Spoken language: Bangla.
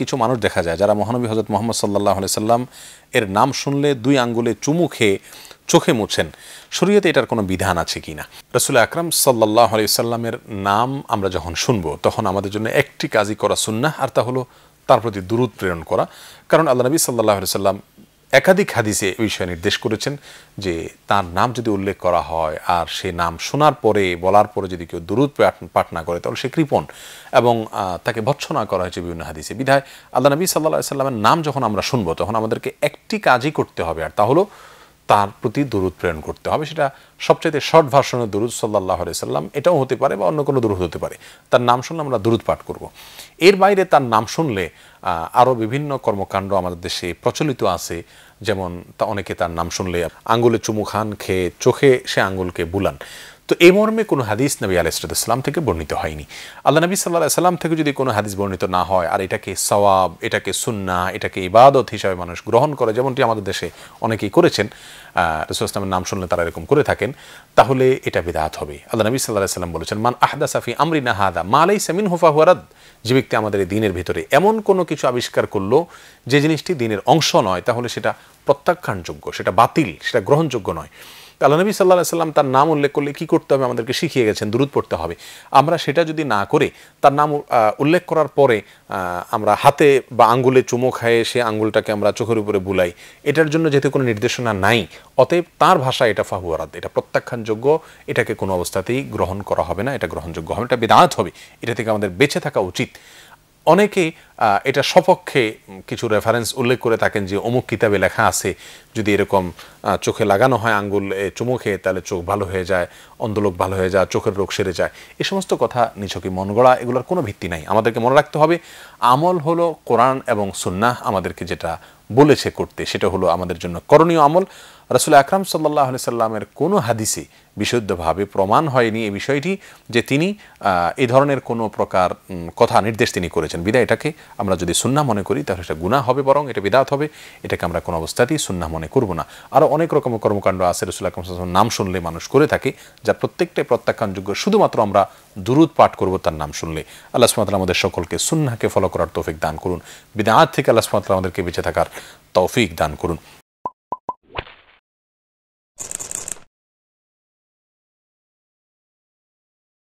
কিছু মানুষ দেখা যায় যারা মহানবী হজরত মোহাম্মদ সাল্লাহ সাল্লাম এর নাম শুনলে দুই আঙ্গুলে চুমু খেয়ে চোখে মুছেন শরীয়তে এটার কোনো বিধান আছে কি না রসুল আকরাম সাল্লাহ সাল্লামের নাম আমরা যখন শুনবো তখন আমাদের জন্য একটি কাজই করা সুন্না আর তা হলো তার প্রতি দূরত প্রেরণ করা কারণ আল্লাহ নবী সাল্লাহ সাল্লাম একাধিক হাদিসে এই বিষয়ে নির্দেশ করেছেন যে তার নাম যদি উল্লেখ করা হয় আর সে নাম শোনার পরে বলার পরে যদি কেউ দুরুদ পাঠ না করে তাহলে সে কৃপণ এবং তাকে ভৎসনা করা হয়েছে বিভিন্ন হাদিসে বিধায় আল্লাহ নবী সাল্লাহ সাল্লামের নাম যখন আমরা শুনবো তখন আমাদেরকে একটি কাজই করতে হবে আর তা হলো তার প্রতি দূরত প্রেরণ করতে হবে সেটা সবচেয়ে শর্ট ভার্সনের দূরত সাল্লাহ সাল্লাম এটাও হতে পারে বা অন্য কোনো দূরত হতে পারে তার নাম শুনলে আমরা দূরত পাঠ করব। এর বাইরে তার নাম শুনলে আরও বিভিন্ন কর্মকাণ্ড আমাদের দেশে প্রচলিত আছে যেমন তা অনেকে তার নাম শুনলে আঙ্গুলে চুমু খান খেয়ে চোখে সে আঙ্গুলকে বুলান তো এই মর্মে কোনো হাদিস নবী আলাইসালাম থেকে বর্ণিত হয়নি আল্লাহ নবী সাল্লাহ সাল্লাম থেকে যদি কোনো হাদিস বর্ণিত না হয় আর এটাকে সওয়াব এটাকে সুন্না এটাকে ইবাদত হিসাবে মানুষ গ্রহণ করে যেমনটি আমাদের দেশে অনেকেই করেছেন রসুল ইসলামের নাম শুনলে তারা এরকম করে থাকেন তাহলে এটা বিদাত হবে আল্লাহ নবী সাল্লাহ সাল্লাম বলেছেন মান আহদা সাফি আমরি না হাদা আলাই সামিন হুফা হুয়ারাদ যে ব্যক্তি আমাদের এই দিনের ভিতরে এমন কোনো কিছু আবিষ্কার করলো যে জিনিসটি দিনের অংশ নয় তাহলে সেটা প্রত্যাখ্যানযোগ্য সেটা বাতিল সেটা গ্রহণযোগ্য নয় আল্লাহ নবী সাল্লাহ সাল্লাম তার নাম উল্লেখ করলে কী করতে হবে আমাদেরকে শিখিয়ে গেছেন দূরত পড়তে হবে আমরা সেটা যদি না করে তার নাম উল্লেখ করার পরে আমরা হাতে বা আঙ্গুলে চুমো খায়ে সে আঙ্গুলটাকে আমরা চোখের উপরে বুলাই এটার জন্য যেহেতু কোনো নির্দেশনা নাই অতএব তার ভাষা এটা ফাহুয়ারাত এটা প্রত্যাখ্যানযোগ্য এটাকে কোনো অবস্থাতেই গ্রহণ করা হবে না এটা গ্রহণযোগ্য হবে এটা বেদাঁত হবে এটা থেকে আমাদের বেঁচে থাকা উচিত অনেকেই এটা সপক্ষে কিছু রেফারেন্স উল্লেখ করে থাকেন যে অমুক কিতাবে লেখা আছে যদি এরকম চোখে লাগানো হয় আঙ্গুল চুমু খেয়ে তাহলে চোখ ভালো হয়ে যায় অন্ধলোক ভালো হয়ে যায় চোখের রোগ সেরে যায় এ সমস্ত কথা নিছকে মন গড়া এগুলোর কোনো ভিত্তি নাই আমাদেরকে মনে রাখতে হবে আমল হলো কোরআন এবং সুন্নাহ আমাদেরকে যেটা বলেছে করতে সেটা হলো আমাদের জন্য করণীয় আমল রসুল আকরাম সাল্লাহ সাল্লামের কোনো হাদিসে বিশুদ্ধভাবে প্রমাণ হয়নি এই বিষয়টি যে তিনি এ ধরনের কোনো প্রকার কথা নির্দেশ তিনি করেছেন বিদায় এটাকে আমরা যদি সুন্না মনে করি তাহলে সেটা গুণা হবে বরং এটা বিদাত হবে এটাকে আমরা কোনো অবস্থাতেই সুন্না মনে করব না আরও অনেক রকম কর্মকাণ্ড আছে রসুল আকরম নাম শুনলে মানুষ করে থাকে যা প্রত্যেকটাই প্রত্যাখ্যানযোগ্য শুধুমাত্র আমরা দুরুদ পাঠ করব তার নাম শুনলে আল্লাহ সুমাতলা আমাদের সকলকে সুন্নাকে ফলো করার তৌফিক দান করুন বিদায় থেকে আল্লাহ সুমাতলা আমাদেরকে বেঁচে থাকার তৌফিক দান করুন